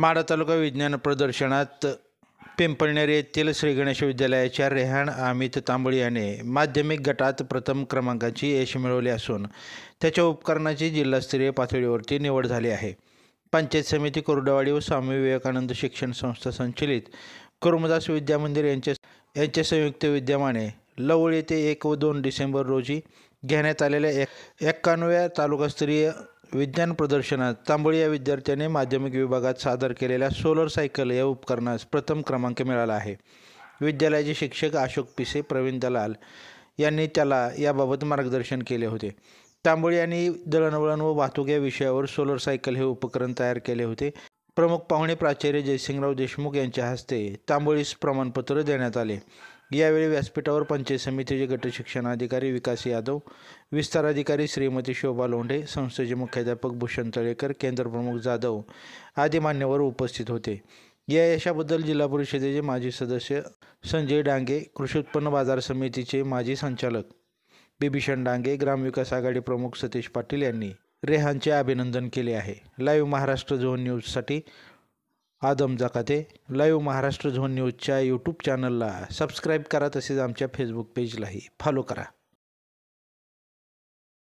माडा तालुका विज्ञान प्रदर्शनात पिंपळनेर येथील श्री गणेश विद्यालयाच्या रेहाण अमित तांबळी याने माध्यमिक गटात प्रथम क्रमांकाची यश मिळवले असून त्याच्या उपकरणाची जिल्हास्तरीय पातळीवरती निवड झाली आहे पंचायत समिती कोरडवाडी व स्वामी विवेकानंद शिक्षण संस्था संचलित कुरुमदास विद्यामंदिर यांचे यांच्या संयुक्त विद्यमाने लवळ येथे एक व दोन डिसेंबर रोजी घेण्यात आलेल्या एक एक्क्याण्णव्या तालुकास्तरीय विज्ञान प्रदर्शनात तांबोळी या विद्यार्थ्याने माध्यमिक विभागात सादर केलेल्या सोलर सायकल या उपकरणास प्रथम क्रमांक मिळाला आहे विद्यालयाचे शिक्षक अशोक पिसे प्रवीण दलाल यांनी त्याला याबाबत मार्गदर्शन केले होते तांबोळी यांनी दळणवळण व वाहतूक या विषयावर सोलर सायकल हे उपकरण तयार केले होते प्रमुख पाहुणे प्राचार्य जयसिंगराव देशमुख यांच्या हस्ते तांबोळीस प्रमाणपत्र देण्यात आले यावेळी व्यासपीठावर पंचायत समितीचे गट शिक्षण अधिकारी विकास यादव विस्तार अधिकारी श्रीमती शोभा लोंढे संस्थेचे मुख्याध्यापक भूषण तळेकर केंद्रप्रमुख जाधव आदी मान्यवर उपस्थित होते या यशाबद्दल जिल्हा परिषदेचे माजी सदस्य संजय डांगे कृषी उत्पन्न बाजार समितीचे माजी संचालक बिभीषण डांगे ग्रामविकास आघाडी प्रमुख सतीश पाटील यांनी रेहानचे अभिनंदन केले आहे लाईव्ह महाराष्ट्र झोन न्यूजसाठी आदम जकाते लाईव्ह महाराष्ट्र झोन न्यूजच्या यूट्यूब चॅनलला सबस्क्राईब करा तसेच आमच्या फेसबुक पेजलाही फॉलो करा